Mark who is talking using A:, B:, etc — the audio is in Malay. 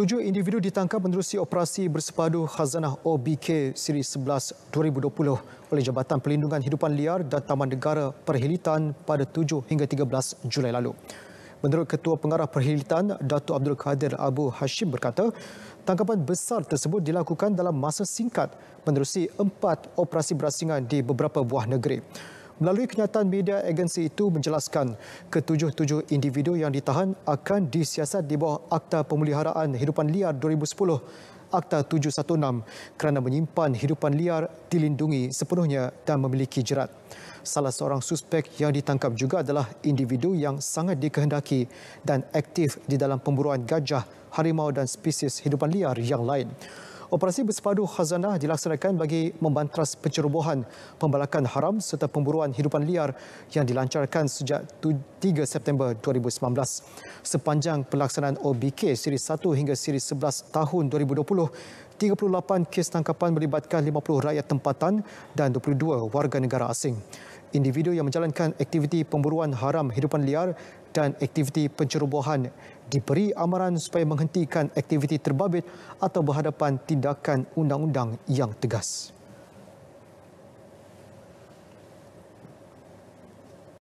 A: Tujuh individu ditangkap menerusi operasi bersepadu Khazanah OBK Siri 11 2020 oleh Jabatan Pelindungan Hidupan Liar dan Taman Negara Perhilitan pada 7 hingga 13 Julai lalu. Menurut Ketua Pengarah Perhilitan, Datuk Abdul Kadir Abu Hashim berkata, tangkapan besar tersebut dilakukan dalam masa singkat menerusi empat operasi berasingan di beberapa buah negeri. Melalui kenyataan media agensi itu menjelaskan ketujuh-tujuh individu yang ditahan akan disiasat di bawah Akta Pemuliharaan Hidupan Liar 2010 Akta 716 kerana menyimpan hidupan liar dilindungi sepenuhnya dan memiliki jerat. Salah seorang suspek yang ditangkap juga adalah individu yang sangat dikehendaki dan aktif di dalam pemburuan gajah, harimau dan spesies hidupan liar yang lain. Operasi bersepadu khazanah dilaksanakan bagi membantras pencerobohan, pembalakan haram serta pemburuan hidupan liar yang dilancarkan sejak 3 September 2019. Sepanjang pelaksanaan OBK siri 1 hingga siri 11 tahun 2020, 38 kes tangkapan melibatkan 50 rakyat tempatan dan 22 warga negara asing individu yang menjalankan aktiviti pemburuan haram hidupan liar dan aktiviti pencerobohan diberi amaran supaya menghentikan aktiviti terbabit atau berhadapan tindakan undang-undang yang tegas.